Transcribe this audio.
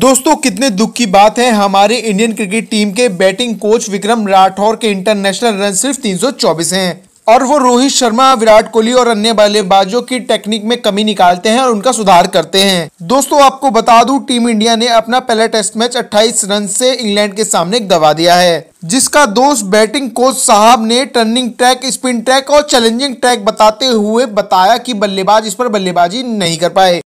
दोस्तों कितने दुख की बात है हमारे इंडियन क्रिकेट टीम के बैटिंग कोच विक्रम राठौर के इंटरनेशनल रन सिर्फ 324 हैं और वो रोहित शर्मा विराट कोहली और अन्य बल्लेबाजों की टेक्निक में कमी निकालते हैं और उनका सुधार करते हैं दोस्तों आपको बता दूं टीम इंडिया ने अपना पहला टेस्ट मैच 28 रन से इंग्लैंड के सामने दबा दिया है जिसका दोस्त बैटिंग कोच साहब ने टर्निंग ट्रैक स्पिन ट्रैक और चैलेंजिंग ट्रैक बताते हुए बताया की बल्लेबाज इस पर बल्लेबाजी नहीं कर पाए